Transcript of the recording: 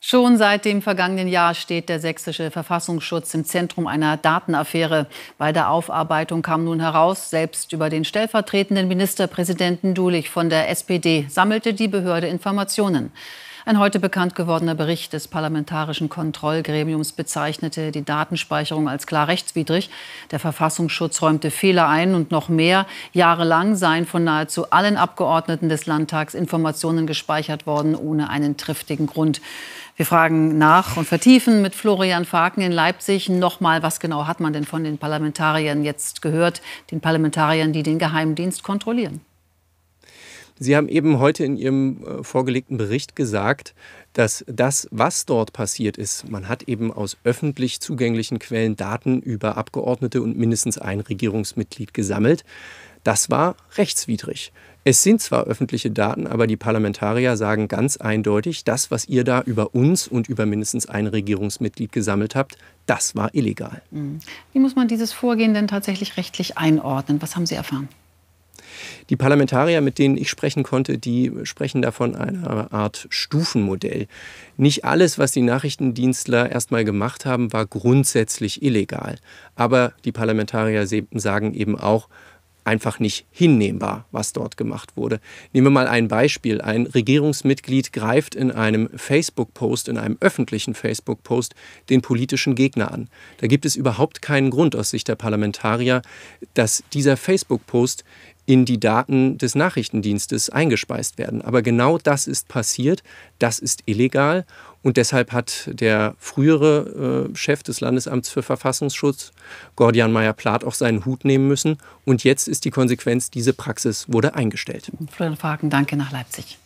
Schon seit dem vergangenen Jahr steht der sächsische Verfassungsschutz im Zentrum einer Datenaffäre. Bei der Aufarbeitung kam nun heraus, selbst über den stellvertretenden Ministerpräsidenten Dulich von der SPD sammelte die Behörde Informationen. Ein heute bekannt gewordener Bericht des Parlamentarischen Kontrollgremiums bezeichnete die Datenspeicherung als klar rechtswidrig. Der Verfassungsschutz räumte Fehler ein und noch mehr. Jahrelang seien von nahezu allen Abgeordneten des Landtags Informationen gespeichert worden, ohne einen triftigen Grund. Wir fragen nach und vertiefen mit Florian Faken in Leipzig nochmal, was genau hat man denn von den Parlamentariern jetzt gehört, den Parlamentariern, die den Geheimdienst kontrollieren? Sie haben eben heute in Ihrem äh, vorgelegten Bericht gesagt, dass das, was dort passiert ist, man hat eben aus öffentlich zugänglichen Quellen Daten über Abgeordnete und mindestens ein Regierungsmitglied gesammelt. Das war rechtswidrig. Es sind zwar öffentliche Daten, aber die Parlamentarier sagen ganz eindeutig, das, was ihr da über uns und über mindestens ein Regierungsmitglied gesammelt habt, das war illegal. Hm. Wie muss man dieses Vorgehen denn tatsächlich rechtlich einordnen? Was haben Sie erfahren? Die Parlamentarier, mit denen ich sprechen konnte, die sprechen davon einer Art Stufenmodell. Nicht alles, was die Nachrichtendienstler erstmal gemacht haben, war grundsätzlich illegal. Aber die Parlamentarier sagen eben auch, einfach nicht hinnehmbar, was dort gemacht wurde. Nehmen wir mal ein Beispiel. Ein Regierungsmitglied greift in einem Facebook-Post, in einem öffentlichen Facebook-Post, den politischen Gegner an. Da gibt es überhaupt keinen Grund aus Sicht der Parlamentarier, dass dieser Facebook-Post in die Daten des Nachrichtendienstes eingespeist werden. Aber genau das ist passiert, das ist illegal und deshalb hat der frühere äh, Chef des Landesamts für Verfassungsschutz, Gordian Meyer-Plath, auch seinen Hut nehmen müssen. Und jetzt ist die Konsequenz, diese Praxis wurde eingestellt. Florian Fagen, danke nach Leipzig.